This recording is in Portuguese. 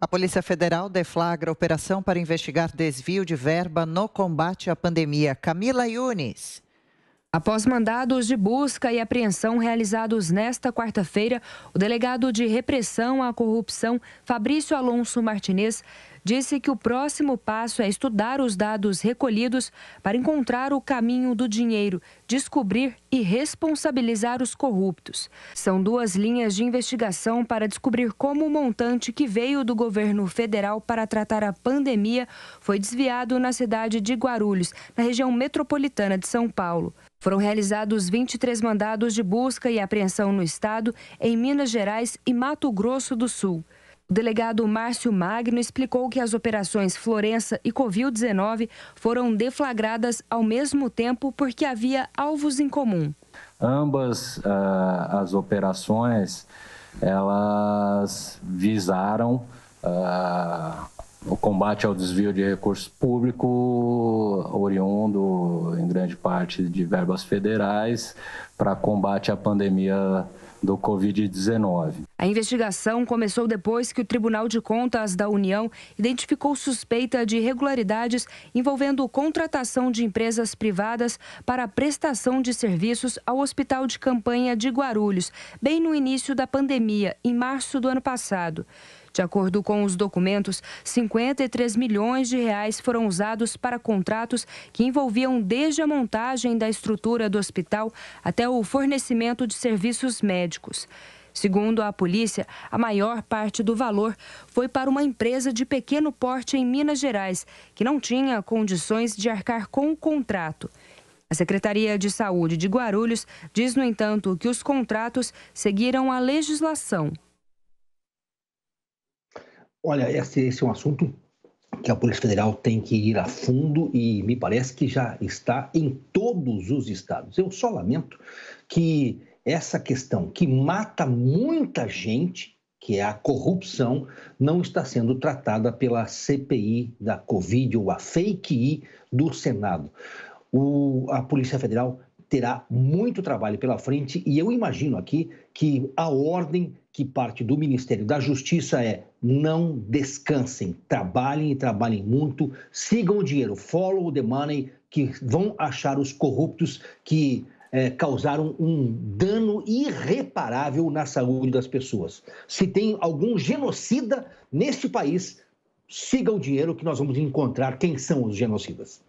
A Polícia Federal deflagra operação para investigar desvio de verba no combate à pandemia. Camila Yunis. Após mandados de busca e apreensão realizados nesta quarta-feira, o delegado de repressão à corrupção, Fabrício Alonso Martinez, disse que o próximo passo é estudar os dados recolhidos para encontrar o caminho do dinheiro, descobrir e responsabilizar os corruptos. São duas linhas de investigação para descobrir como o montante que veio do governo federal para tratar a pandemia foi desviado na cidade de Guarulhos, na região metropolitana de São Paulo. Foram realizados 23 mandados de busca e apreensão no estado, em Minas Gerais e Mato Grosso do Sul. O delegado Márcio Magno explicou que as operações Florença e Covil-19 foram deflagradas ao mesmo tempo porque havia alvos em comum. Ambas uh, as operações elas visaram uh, o combate ao desvio de recursos públicos, oriundo em grande parte de verbas federais, para combate à pandemia do Covid-19. A investigação começou depois que o Tribunal de Contas da União identificou suspeita de irregularidades envolvendo contratação de empresas privadas para a prestação de serviços ao Hospital de Campanha de Guarulhos, bem no início da pandemia, em março do ano passado. De acordo com os documentos, 53 milhões de reais foram usados para contratos que envolviam desde a montagem da estrutura do hospital até o fornecimento de serviços médicos. Segundo a polícia, a maior parte do valor foi para uma empresa de pequeno porte em Minas Gerais, que não tinha condições de arcar com o contrato. A Secretaria de Saúde de Guarulhos diz, no entanto, que os contratos seguiram a legislação Olha, esse, esse é um assunto que a Polícia Federal tem que ir a fundo e me parece que já está em todos os estados. Eu só lamento que essa questão que mata muita gente, que é a corrupção, não está sendo tratada pela CPI da Covid ou a fake I do Senado. O, a Polícia Federal terá muito trabalho pela frente e eu imagino aqui que a ordem que parte do Ministério da Justiça é não descansem, trabalhem e trabalhem muito, sigam o dinheiro, follow the money, que vão achar os corruptos que é, causaram um dano irreparável na saúde das pessoas. Se tem algum genocida neste país, siga o dinheiro que nós vamos encontrar quem são os genocidas.